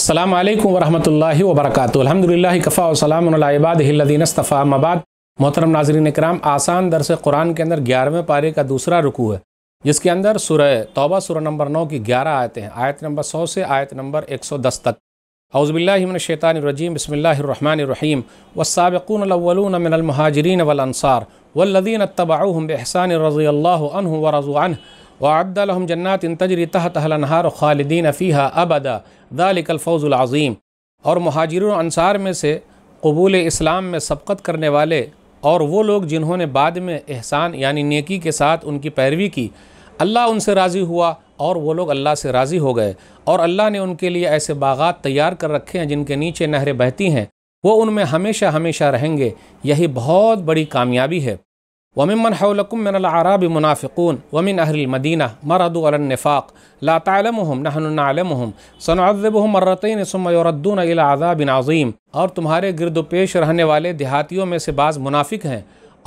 असलम वरहमल वबरक अलहमदिल्ला कफ़ा वसलामबादीनस्तफ़ा मबाद मोहतरम नाजरीन इकराम आसान दरस कुरान के अंदर ग्यारहवें पारे का दूसरा रुकू है जिसके अंदर सुर तोबा सुर नंबर नौ की ग्यारह आयतें हैं आयत नंबर सौ से आयत नंबर एक सौ दस तक अउज़बिल्लिमिनशैतानरजीम बसमीम वसाबक़ूनवलमिनमहाजरीन वलनसार वल्लिन तबाउम बहसान रज़ी अल्लाह व रज़ुआन वबदलहम इन तजरी तहतलनहार खालदीन अब अदा दालिकलफ़ौज़ुलज़ीम और महाजिर अनसार में से कबूल इस्लाम में सबकत करने वाले और वो लोग जिन्होंने बाद में एहसान यानी नेकी के साथ उनकी पैरवी की अल्लाह उनसे राज़ी हुआ और वो लोग अल्लाह से राज़ी हो गए और अल्लाह ने उनके लिए ऐसे बागात तैयार कर रखे हैं जिनके नीचे नहरें बहती हैं वो उनमें हमेशा हमेशा रहेंगे यही बहुत बड़ी कामयाबी है वमन हौलकुम आराब मुनाफ़िकून वमिन अहलमदीना मरदनफ़ाक़ लातम नहनम सनाज़बहम मर्रतिन समरद्दून अलाज़ाब नाज़ीम और तुम्हारे गिरद पेश रहने वाले देहातियों में से बाज़ मुनाफिक हैं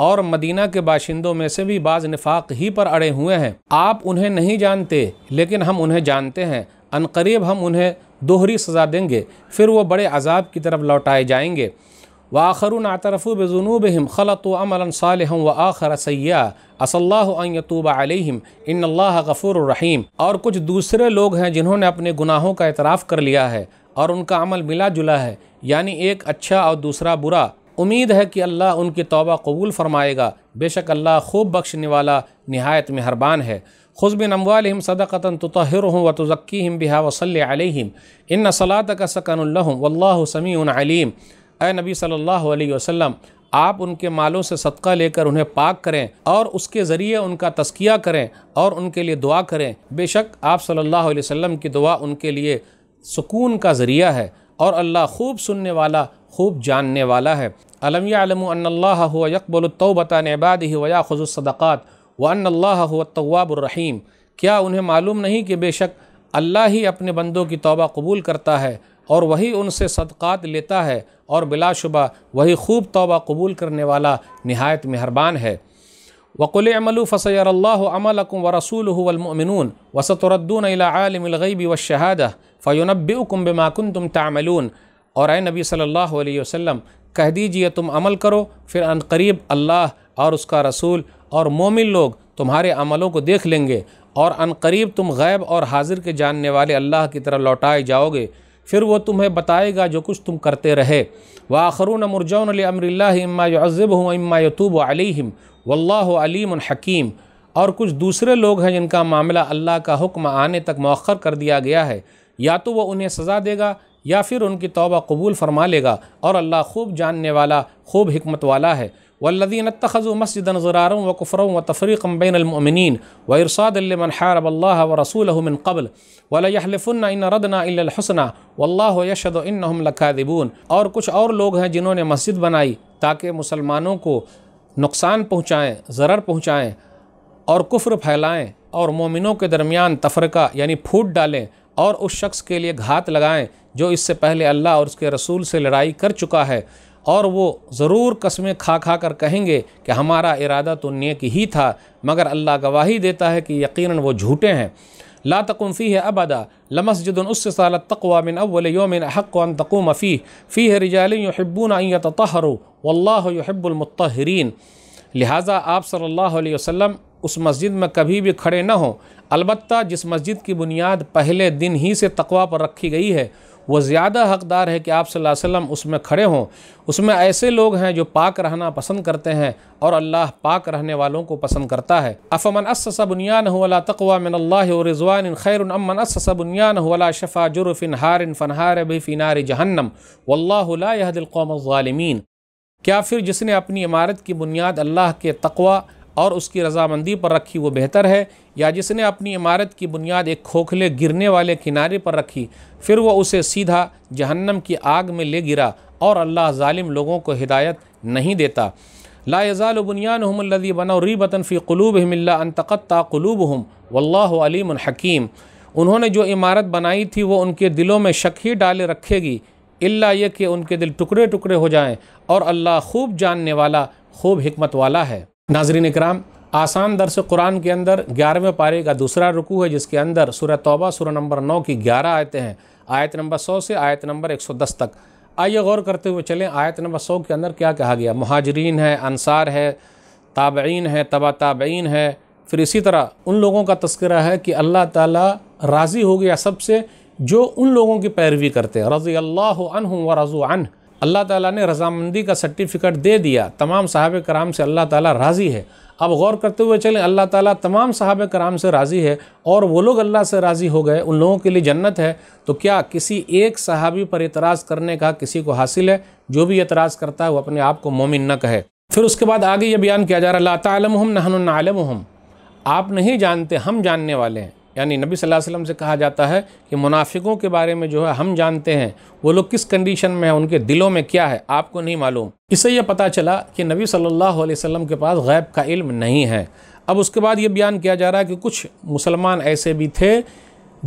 और मदीना के बाशिंदों में से भी बाज़ निफाक ही पर अड़े हुए हैं आप उन्हें नहीं जानते लेकिन हम उन्हें जानते हैं अनकरीब हम उन्हें दोहरी सज़ा देंगे फिर वो बड़े अजाब की तरफ लौटाए जाएंगे व आखरुन आतरफ़ु बजनूब हम खलत अमल साल व आखर सयातूब अलहम इन गफ़ूर रहीम और कुछ दूसरे लोग हैं जिन्होंने अपने गुनाहों का एतराफ़ कर लिया है और उनका अमल मिला जुला है यानि एक अच्छा और दूसरा बुरा उम्मीद है कि अल्लाह उनकी तौबा कबूल फ़रमाएगा बेशक अल्लाह खूब बख्शने वाला नहायत मेहरबान है खुशबिन अमवालम सदाक़ता तहर व तज़क्की हम बिहा वसल इन सलात का सकनम वल्ला समी अलीम अय नबी सल्लल्लाहु अलैहि वसल्लम आप उनके मालों से सदका लेकर उन्हें पाक करें और उसके ज़रिए उनका तस्किया करें और उनके लिए दुआ करें बेशक आप सल्लल्लाहु अलैहि वसल्लम की दुआ उनके लिए सुकून का ज़रिया है और अल्लाह खूब सुनने वाला खूब जानने वाला है अलम यालम्ला यकबलतौबता नबाद ही वया खजुसदक़ात वन्ल्लातवाबरहीम क्या उन्हें मालूम नहीं कि बेशक अल्लाह ही अपने बंदों की तौबा कबूल करता है और वही उनसे सदक़ात लेता है और बिलाशुबा वही खूब तोबा कबूल करने वाला नहायत मेहरबान है वक़ुल अमलू अमलकुम व रसूल वमिन वसतरद्दून आलमगैबी व शहादा फ़युनबुकुम बेमाकुन तुम तमलून और ए नबी सल्लल्लाहु अलैहि वसल्लम कह दीजिए तुम अमल करो फिर अनकरीब अल्लाह और उसका रसूल और मोमिन लोग तुम्हारे अमलों को देख लेंगे और अनकरीब तुम गैब और हाजिर के जानने वाले अल्लाह की तरह लौटाए जाओगे फिर वो तुम्हें बताएगा जो कुछ तुम करते रहे व आखरून मुरजौन अमरल्ला हूँ इम्मा यतूब अलहिम हकीम और कुछ दूसरे लोग हैं जिनका मामला अल्लाह का हुक्म आने तक मौखर कर दिया गया है या तो वह उन्हें सज़ा देगा या फिर उनकी तौबा कबूल फरमा लेगा और अल्लाह खूब जानने वाला खूब हमत वाला है वल्लिन तखज़ मस्जिद ज़रार व कुफ़र व तफ़रीक़म बैनमिन व इरसादमन हारब अल्लाह व रसूलमिन कबल वलफ़ुल्न इन रदना हसना वल्ल यशद इनहम लखादिबून और कुछ और लोग हैं जिन्होंने मस्जिद बनाई ताकि मुसलमानों को नुकसान पहुँचाएँ ज़र पहुँचाएँ और कुफ्र फैलाएँ और मोमिनों के दरमियान तफरका यानी फूट डालें और उस शख्स के लिए घात लगाएं जो इससे पहले अल्लाह और उसके रसूल से लड़ाई कर चुका है और वो ज़रूर कस्में खा खा कर कहेंगे कि हमारा इरादा तो नेक ही था मगर अल्लाह गवाही देता है कि यकीनन वो झूठे हैं ला तकुम फ़ी है अबदा लमसजन उस साल तकवा मिन अव्वल योमिन हक़न तकुम फ़ी फ़ी है रिजालब्बून तहर वल्लाब्बुलमतहरीन लिहाजा आप सल्लल्लाहु अलैहि वसल्लम उस मस्जिद में कभी भी खड़े न हों अलबत्ता जिस मस्जिद की बुनियाद पहले दिन ही से तकवा पर रखी गई है वो ज़्यादा हकदार है कि आप वसल्लम उसमें खड़े हों उसमें ऐसे लोग हैं जो पाक रहना पसंद करते हैं और अल्लाह पाक रहने वालों को पसंद करता है अफ़मन असा बुनियान वाला तकवा मिन अल्लाह रिजवान खैर अमन असा बुनियान वाला शफ़ा जुरफिन हार हारिन फ़नहार भी फ़िनार जहन्नम वल्ला दिलकौम ालमीन क्या फिर जिसने अपनी इमारत की बुनियाद अल्लाह के तकवा और उसकी रजामंदी पर रखी वो बेहतर है या जिसने अपनी इमारत की बुनियाद एक खोखले गिरने वाले किनारे पर रखी फिर वह उसे सीधा जहन्नम की आग में ले गिरा और अल्लाह ालिम लोगों को हिदायत नहीं देता लाजाल बुनियानदी बनौरी बतनफ़ी कलूब हमल्ला अनतकत्ता कलूब हम वल्लम हकीम उन्होंने जो इमारत बनाई थी वो उनके दिलों में शक ही डाले रखेगी इल्ला ये कि उनके दिल टुकड़े टुकड़े हो जाएं और अल्लाह खूब जानने वाला खूब हमत वाला है नाजरीन कराम आसान दरस कुरान के अंदर ग्यारहवें पारे का दूसरा रुकू है जिसके अंदर सूर्य तौबा सूर्य नंबर नौ की ग्यारह आयतें हैं आयत नंबर सौ से आयत नंबर एक सौ दस तक आइए गौर करते हुए चलें आयत नंबर सौ के अंदर क्या कहा गया महाजरीन है अनसार है ताबीन है तबा ताबीन है फिर इसी तरह उन लोगों का तस्करा है कि अल्लाह ताली राज़ी हो गया सबसे जो उन लोगों की पैरवी करते हैं रज़ी अल्लाह हूँ व रज़ू अन अल्लाह ताला ने रजामंदी का सर्टिफिकेट दे दिया तमाम साहब कराम से अल्लाह ताला राज़ी है अब गौर करते हुए चलें अल्लाह ताला तमाम साहब कराम से राज़ी है और वो लोग अल्लाह से राज़ी हो गए उन लोगों के लिए जन्नत है तो क्या किसी एक सहाबी पर इतराज़ करने का किसी को हासिल है जो भी इतराज़ करता है वो अपने आप को मोमिन न कहे फिर उसके बाद आगे ये बयान किया जा रहा है ला तलम हम नहन आलम आप नहीं जानते हम जानने वाले हैं यानी नबी सल्लल्लाहु अलैहि वसल्लम से कहा जाता है कि मुनाफिकों के बारे में जो है हम जानते हैं वो लोग किस कंडीशन में हैं उनके दिलों में क्या है आपको नहीं मालूम इससे यह पता चला कि नबी सल्लल्लाहु अलैहि वसल्लम के पास गैब का इल्म नहीं है अब उसके बाद ये बयान किया जा रहा है कि कुछ मुसलमान ऐसे भी थे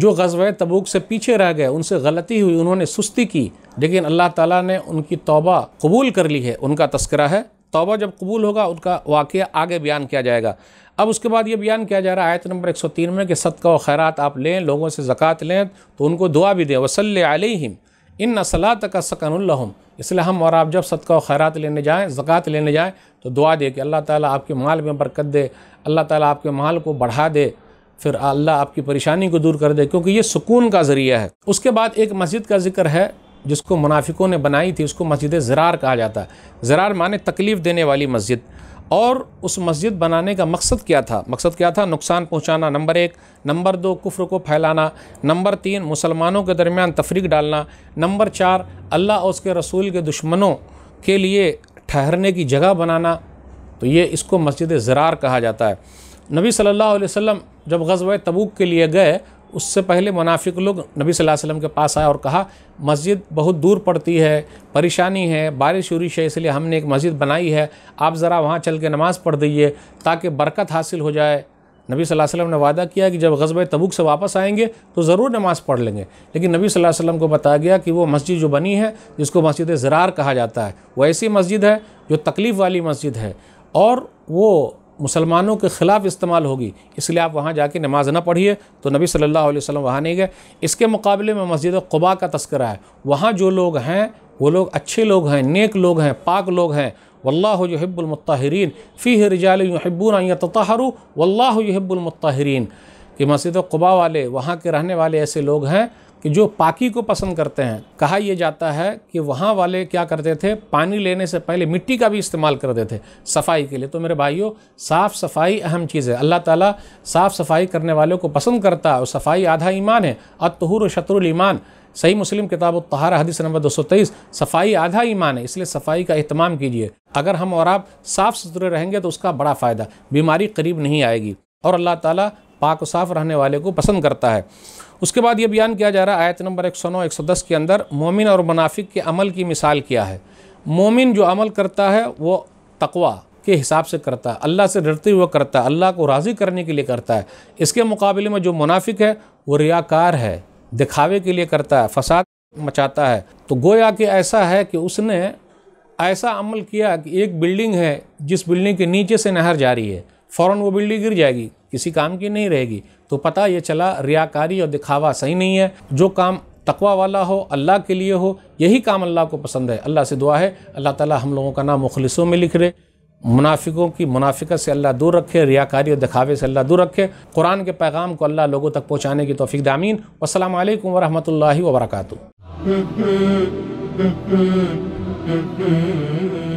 जो गजब तबूक से पीछे रह गए उनसे गलती हुई उन्होंने सुस्ती की लेकिन अल्लाह ताला ने उनकी तौबा कबूल कर ली है उनका तस्करा है तोबा जब कबूल होगा उनका वाक़ आगे बयान किया जाएगा अब उसके बाद ये बयान किया जा रहा है आयत नंबर 103 में कि सदका व खैरत आप लें लोगों से ज़क़़त लें तो उनको दुआ भी दें वसल आलिम इन असलात का सकनम इसलिए हम और आप जब सदका व खैरत लेने जाएँ ज़क़़त लेने जाएँ तो दुआ दें कि अल्लाह ताली आपके माल में बरकत दे अल्लाह ताली आपके माल को बढ़ा दे फिर अल्लाह आपकी परेशानी को दूर कर दे क्योंकि ये सुकून का ज़रिया है उसके बाद एक मस्जिद का जिक्र है जिसको मुनाफिकों ने बनाई थी उसको मस्जिद ज़रार कहा जाता है ज़रार माने तकलीफ़ देने वाली मस्जिद और उस मस्जिद बनाने का मकसद क्या था मकसद क्या था नुकसान पहुंचाना नंबर एक नंबर दो कुफ्र को फैलाना नंबर तीन मुसलमानों के दरमियान तफरीक डालना नंबर चार अल्लाह और उसके रसूल के दुश्मनों के लिए ठहरने की जगह बनाना तो ये इसको मस्जिद ज़रार कहा जाता है नबी सल्लल्लाहु अलैहि वसल्लम जब गजब तबूक के लिए गए उससे पहले मुनाफिक लोग नबी सल्लल्लाहु अलैहि वसल्लम के पास आए और कहा मस्जिद बहुत दूर पड़ती है परेशानी है बारिश उरिश है इसलिए हमने एक मस्जिद बनाई है आप ज़रा वहाँ चल के नमाज़ पढ़ दीजिए ताकि बरकत हासिल हो जाए नबी सल्लल्लाहु अलैहि वसल्लम ने वादा किया कि जब गजब तबुक से वापस आएंगे तो ज़रूर नमाज़ पढ़ लेंगे लेकिन नबी सल्लल्लाहु अलैहि वसल्लम को बताया गया कि वो मस्जिद जो बनी है जिसको मस्जिद ज़रार कहा जाता है वो ऐसी मस्जिद है जो तकलीफ़ वाली मस्जिद है और वो मुसलमानों के ख़िलाफ़ इस्तेमाल होगी इसलिए आप वहाँ जाके नमाज ना पढ़िए तो नबी सल्लल्लाहु अलैहि वसल्लम वहाँ नहीं गए इसके मुकाबले में मस्जिद कुबा का तस्करा है वहाँ जो लोग हैं वो लोग अच्छे लोग हैं नेक लोग हैं पाक लोग हैं वल्लाह यहब्बुलमतहरीन फ़ी हिरजाल यहब्बून ततहरू वल्लाह कि मस्जिद कुबा वाले वहाँ के रहने वाले ऐसे लोग हैं कि जो पाकी को पसंद करते हैं कहा यह जाता है कि वहाँ वाले क्या करते थे पानी लेने से पहले मिट्टी का भी इस्तेमाल करते थे सफाई के लिए तो मेरे भाइयों साफ़ सफाई अहम चीज़ है अल्लाह ताला साफ़ सफाई करने वालों को पसंद करता है और सफाई आधा ईमान है अतहूर शत्रुल ईमान सही मुस्लिम किताब तहार हदीस नंबर दो सौ तेईस सफाई आधा ईमान है इसलिए सफाई का अहतमाम कीजिए अगर हम और आप साफ़ सुथरे रहेंगे तो उसका बड़ा फ़ायदा बीमारी करीब नहीं आएगी और अल्लाह ताला पाक साफ रहने वाले को पसंद करता है उसके बाद ये बयान किया जा रहा है आयत नंबर 109 110 के अंदर मोमिन और मुनाफिक के अमल की मिसाल क्या है मोमिन जो अमल करता है वो तकवा के हिसाब से करता है अल्लाह से डरते हुए करता है अल्लाह को राज़ी करने के लिए करता है इसके मुकाबले में जो मुनाफिक है वो रियाकार है दिखावे के लिए करता है फसाद मचाता है तो गोया कि ऐसा है कि उसने ऐसा अमल किया कि एक बिल्डिंग है जिस बिल्डिंग के नीचे से नहर जा रही है फ़ौर वो बिल्डिंग गिर जाएगी किसी काम की नहीं रहेगी तो पता ये चला रियाकारी और दिखावा सही नहीं है जो काम तकवा वाला हो अल्लाह के लिए हो यही काम अल्लाह को पसंद है अल्लाह से दुआ है अल्लाह ताला हम लोगों का नाम मुखलिसों में लिख रहे मुनाफिकों की मुनाफिकत से अल्लाह दूर रखे रियाकारी और दिखावे से अल्लाह दूर रखे कुरान के पैगाम को अल्लाह लोगों तक पहुँचाने की तोफ़ी दामीन असल वरहमल वर्का